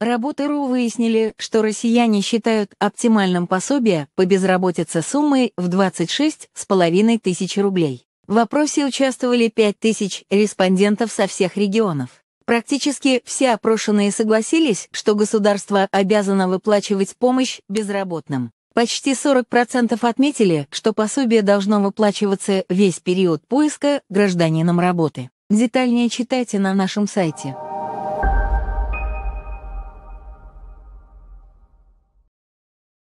Работы РУ выяснили, что россияне считают оптимальным пособие по безработице суммой в с половиной тысяч рублей. В опросе участвовали 5 тысяч респондентов со всех регионов. Практически все опрошенные согласились, что государство обязано выплачивать помощь безработным. Почти 40% отметили, что пособие должно выплачиваться весь период поиска гражданином работы. Детальнее читайте на нашем сайте.